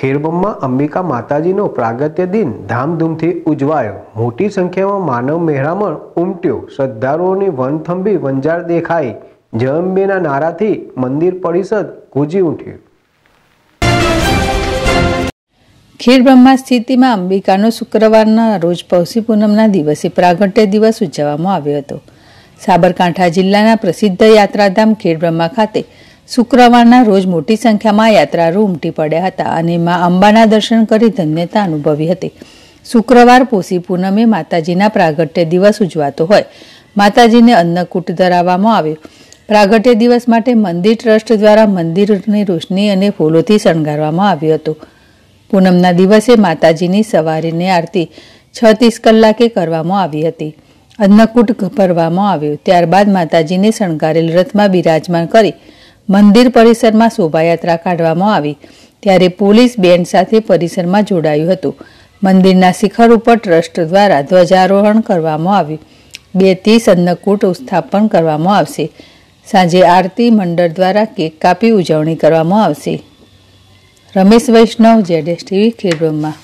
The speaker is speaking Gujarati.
ખેરબમમાં અંબિકા માતાજીનો પ્રાગત્ય દિન ધામધૂમથી ઉજવાયો મોટી સંખ્યામાં માનવ મહેરામણ ઉમટ્યો શ્રદ્ધાળુઓની વનથંભી વંજાર દેખાઈ જય નારાથી મંદિર પરિષદ ગુંજી ઉઠ્યું ખેરબ્રહ્મા સ્થિતિમાં અંબિકાનો શુક્રવારના રોજ પૌષી પૂનમના દિવસે પ્રાગટ્ય દિવસ ઉજવવામાં આવ્યો હતો સાબરકાંઠા જિલ્લાના પ્રસિદ્ધ યાત્રાધામ ખેડબ્રહ્મા ખાતે શુક્રવારના રોજ મોટી સંખ્યામાં યાત્રાળુ ઉમટી પડ્યા હતા અને મા અંબાના દર્શન કરી ધન્યતા અનુભવી હતી શુક્રવાર પોષી પૂનમે માતાજીના પ્રાગટ્ય દિવસ ઉજવાતો હોય માતાજીને અન્નકૂટ ધરાવવામાં આવ્યો પ્રાગટ્ય દિવસ માટે મંદિર ટ્રસ્ટ દ્વારા મંદિરની રોશની અને ફૂલોથી શણગારવામાં આવ્યું હતું પૂનમના દિવસે માતાજીની સવારીની આરતી છ ત્રીસ કલાકે કરવામાં આવી હતી અન્નકૂટ ભરવામાં આવ્યું ત્યારબાદ માતાજીને શણગારેલ રથમાં બિરાજમાન કરી મંદિર પરિસરમાં શોભાયાત્રા કાઢવામાં આવી ત્યારે પોલીસ બેન્ડ સાથે પરિસરમાં જોડાયું હતું મંદિરના શિખર ઉપર ટ્રસ્ટ દ્વારા ધ્વજારોહણ કરવામાં આવ્યું બે ત્રીસ અન્નકૂટ સ્થાપન કરવામાં આવશે સાંજે આરતી મંડળ દ્વારા કેક કાપી ઉજવણી કરવામાં આવશે રમેશ વૈષ્ણવ જેડેશ ટીવી ખેડબ્રહ્મા